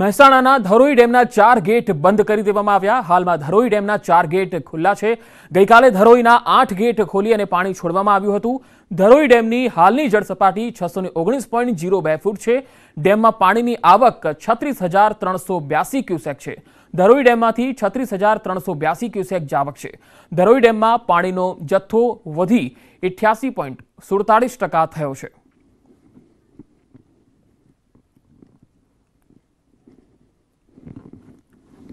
મહેસાણાના ધરોઈ ડેમના ચાર ગેટ બંધ કરી દેવામાં આવ્યા હાલમાં ધરોઈ ડેમના ચાર ગેટ ખુલ્લા છે ગઈકાલે ધરોઈના આઠ ગેટ ખોલી અને પાણી છોડવામાં આવ્યું હતું ધરોઈ ડેમની હાલની જળસપાટી છસો ઓગણીસ પોઈન્ટ જીરો બે ફૂટ છે ડેમમાં પાણીની આવક છત્રીસ હજાર ત્રણસો બ્યાસી ક્યુસેક છે ધરોઈ ડેમમાંથી છત્રીસ હજાર ત્રણસો બ્યાસી ક્યુસેક જાવક છે ધરોઈ ડેમમાં પાણીનો જથ્થો વધી ઇઠ્યાસી પોઈન્ટ સુડતાળીસ ટકા થયો છે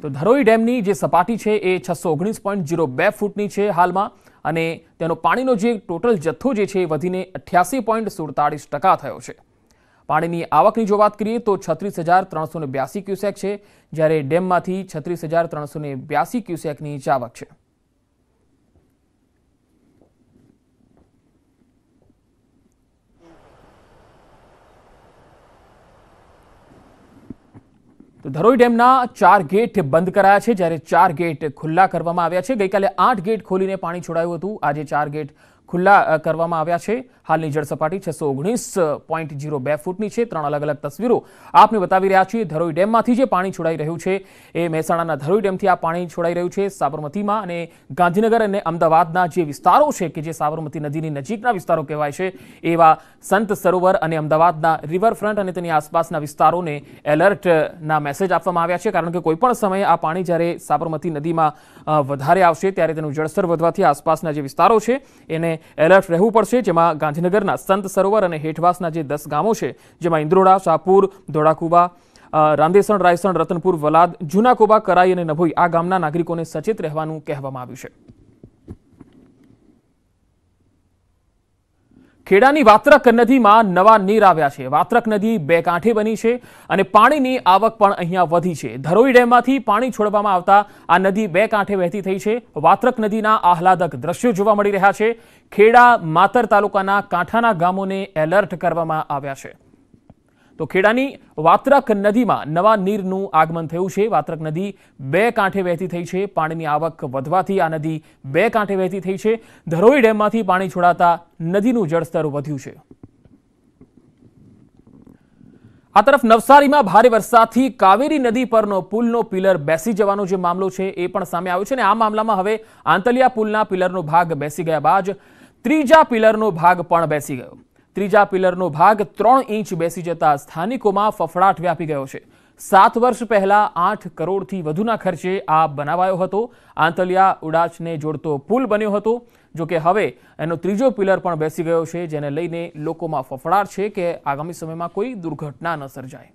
તો ધરોઈ ડેમની જે સપાટી છે એ છસો ઓગણીસ પોઈન્ટ ઝીરો બે ફૂટની છે હાલમાં અને તેનો પાણીનો જે ટોટલ જથ્થો જે છે એ વધીને અઠ્યાસી પોઈન્ટ સુડતાળીસ ટકા થયો છે પાણીની આવકની જો વાત કરીએ તો છત્રીસ હજાર ત્રણસો ને બ્યાસી ક્યુસેક છે જ્યારે ડેમમાંથી છત્રીસ હજાર ત્રણસો ને બ્યાસી ક્યુસેકની આવક છે તો ધરોઈ ડેમના ચાર ગેટ બંધ કરાયા છે જ્યારે ચાર ગેટ ખુલ્લા કરવામાં આવ્યા છે ગઈકાલે આઠ ગેટ ખોલીને પાણી છોડાયું હતું આજે ચાર ગેટ ખુલ્લા કરવામાં આવ્યા છે હાલની જળસપાટી છસો ઓગણીસ પોઈન્ટ જીરો બે ફૂટની છે ત્રણ અલગ અલગ તસવીરો આપને બતાવી રહ્યા છીએ ધરોઈ ડેમમાંથી જે પાણી છોડાઈ રહ્યું છે એ મહેસાણાના ધરોઈ ડેમથી આ પાણી છોડાઈ રહ્યું છે સાબરમતીમાં અને ગાંધીનગર અને અમદાવાદના જે વિસ્તારો છે કે જે સાબરમતી નદીની નજીકના વિસ્તારો કહેવાય છે એવા સંત સરોવર અને અમદાવાદના રિવરફ્રન્ટ અને તેની આસપાસના વિસ્તારોને એલર્ટના મેસેજ આપવામાં આવ્યા છે કારણ કે કોઈપણ સમયે આ પાણી જ્યારે સાબરમતી નદીમાં વધારે આવશે ત્યારે તેનું જળસ્તર વધવાથી આસપાસના જે વિસ્તારો છે એને એલર્ટ રહેવું પડશે જેમાં ગાંધીનગરના સંત સરોવર અને હેઠવાસના જે દસ ગામો છે જેમાં ઇન્દ્રોડા શાહપુર ધોળાકુબા રાંદેસણ રાયસણ રતનપુર વલાદ જૂનાકોબા કરાઈ અને નભોઈ આ ગામના નાગરિકોને સચેત રહેવાનું કહેવામાં આવ્યું છે ખેડાની વાત્રક નદીમાં નવા નીર આવ્યા છે વાત્રક નદી બે કાંઠે બની છે અને પાણીની આવક પણ અહીંયા વધી છે ધરોઈ ડેમમાંથી પાણી છોડવામાં આવતા આ નદી બે કાંઠે વહેતી થઈ છે વાત્રક નદીના આહલાદક દ્રશ્યો જોવા મળી રહ્યા છે ખેડા માતર તાલુકાના કાંઠાના ગામોને એલર્ટ કરવામાં આવ્યા છે તો ખેડાની વાત્રક નદીમાં નવા નીરનું આગમન થયું છે વાત્રક નદી બે કાંઠે વહેતી થઈ છે પાણીની આવક વધવાથી આ નદી બે કાંઠે વહેતી થઈ છે ધરોઈ ડેમમાંથી પાણી છોડાતા નદીનું જળસ્તર વધ્યું છે આ તરફ નવસારીમાં ભારે વરસાદથી કાવેરી નદી પરનો પુલનો પિલર બેસી જવાનો જે મામલો છે એ પણ સામે આવ્યો છે અને આ મામલામાં હવે આંતલિયા પુલના પિલરનો ભાગ બેસી ગયા બાદ ત્રીજા પિલરનો ભાગ પણ બેસી ગયો ત્રીજા પિલરનો ભાગ ત્રણ ઇંચ બેસી જતા સ્થાનિકોમાં ફફડાટ વ્યાપી ગયો છે સાત વર્ષ પહેલા આઠ કરોડથી વધુના ખર્ચે આ બનાવાયો હતો આંતલિયા ઉડાચને જોડતો પુલ બન્યો હતો જો કે હવે એનો ત્રીજો પિલર પણ બેસી ગયો છે જેને લઈને લોકોમાં ફફડાટ છે કે આગામી સમયમાં કોઈ દુર્ઘટના ન સર્જાય